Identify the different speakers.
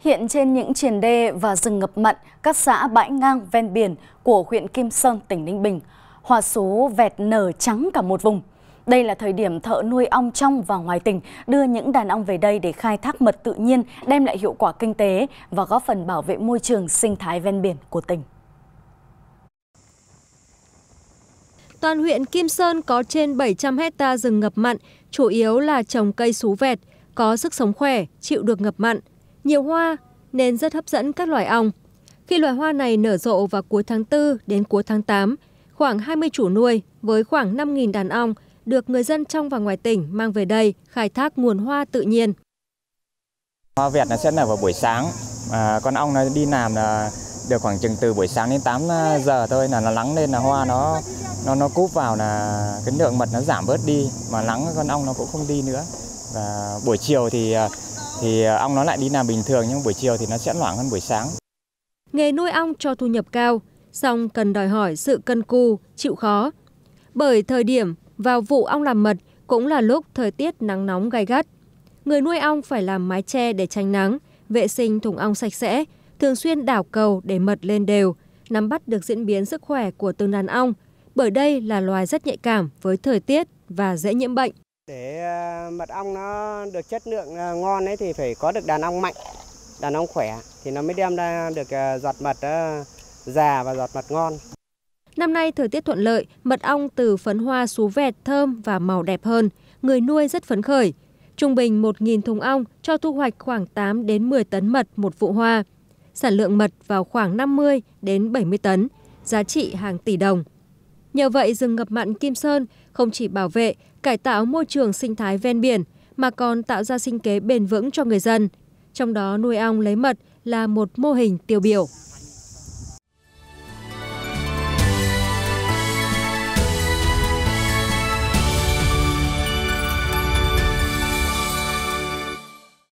Speaker 1: Hiện trên những triền đê và rừng ngập mặn, các xã bãi ngang ven biển của huyện Kim Sơn, tỉnh Ninh Bình, hòa số vẹt nở trắng cả một vùng. Đây là thời điểm thợ nuôi ong trong và ngoài tỉnh đưa những đàn ong về đây để khai thác mật tự nhiên, đem lại hiệu quả kinh tế và góp phần bảo vệ môi trường sinh thái ven biển của tỉnh. Toàn huyện Kim Sơn có trên 700 hecta rừng
Speaker 2: ngập mặn, chủ yếu là trồng cây sú vẹt, có sức sống khỏe, chịu được ngập mặn, nhiều hoa nên rất hấp dẫn các loài ong. Khi loài hoa này nở rộ vào cuối tháng 4 đến cuối tháng 8, khoảng 20 chủ nuôi với khoảng 5.000 đàn ong được người dân trong và ngoài tỉnh mang về đây khai thác nguồn hoa tự nhiên.
Speaker 3: Hoa vẹt nó sẽ nở vào buổi sáng, à, con ong nó đi làm là được khoảng chừng từ buổi sáng đến 8 à, giờ thôi là nó lắng lên là hoa nó nó nó cúp vào là cái lượng mật nó giảm bớt đi mà lắng con ong nó cũng không đi nữa và buổi chiều thì à, thì ong ờ, nó lại đi làm bình thường nhưng buổi chiều thì nó sẽ loãng hơn buổi sáng.
Speaker 2: Nghề nuôi ong cho thu nhập cao, song cần đòi hỏi sự cân cù, chịu khó. Bởi thời điểm vào vụ ong làm mật cũng là lúc thời tiết nắng nóng gay gắt. Người nuôi ong phải làm mái che để tránh nắng, vệ sinh thùng ong sạch sẽ, thường xuyên đảo cầu để mật lên đều, nắm bắt được diễn biến sức khỏe của từng đàn ong, bởi đây là loài rất nhạy cảm với thời tiết và dễ nhiễm bệnh.
Speaker 4: Để à, mật ong nó được chất lượng à, ngon ấy thì phải có được đàn ong mạnh, đàn ong khỏe thì nó mới đem ra được à, giọt mật già và giọt mật ngon.
Speaker 2: Năm nay thời tiết thuận lợi, mật ong từ phấn hoa sú vẹt thơm và màu đẹp hơn, người nuôi rất phấn khởi. Trung bình 1.000 thùng ong cho thu hoạch khoảng 8 đến 10 tấn mật một vụ hoa. Sản lượng mật vào khoảng 50 đến 70 tấn, giá trị hàng tỷ đồng nhờ vậy rừng ngập mặn kim sơn không chỉ bảo vệ cải tạo môi trường sinh thái ven biển mà còn tạo ra sinh kế bền vững cho người dân trong đó nuôi ong lấy mật là một mô hình tiêu biểu